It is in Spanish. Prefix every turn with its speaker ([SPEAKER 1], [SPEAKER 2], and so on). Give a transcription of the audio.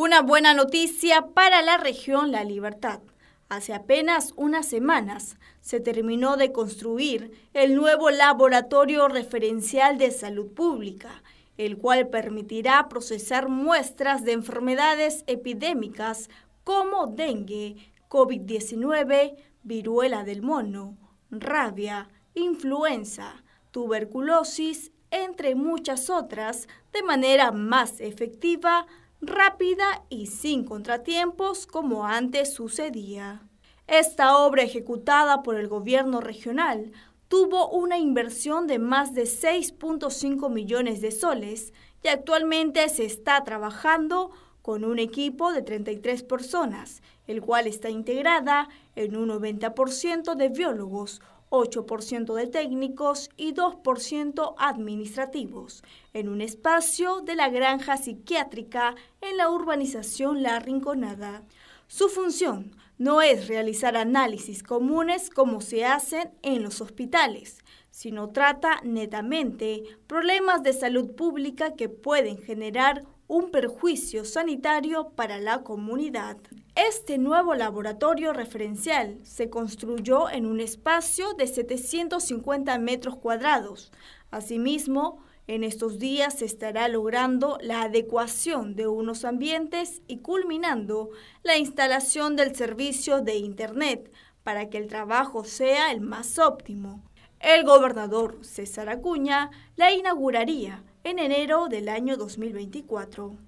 [SPEAKER 1] Una buena noticia para la región La Libertad. Hace apenas unas semanas se terminó de construir el nuevo Laboratorio Referencial de Salud Pública, el cual permitirá procesar muestras de enfermedades epidémicas como dengue, COVID-19, viruela del mono, rabia, influenza, tuberculosis, entre muchas otras, de manera más efectiva rápida y sin contratiempos como antes sucedía. Esta obra ejecutada por el gobierno regional tuvo una inversión de más de 6.5 millones de soles y actualmente se está trabajando con un equipo de 33 personas, el cual está integrada en un 90% de biólogos, 8% de técnicos y 2% administrativos, en un espacio de la granja psiquiátrica en la urbanización La Rinconada. Su función no es realizar análisis comunes como se hacen en los hospitales, sino trata netamente problemas de salud pública que pueden generar un perjuicio sanitario para la comunidad. Este nuevo laboratorio referencial se construyó en un espacio de 750 metros cuadrados. Asimismo, en estos días se estará logrando la adecuación de unos ambientes y culminando la instalación del servicio de Internet para que el trabajo sea el más óptimo. El gobernador César Acuña la inauguraría en enero del año 2024.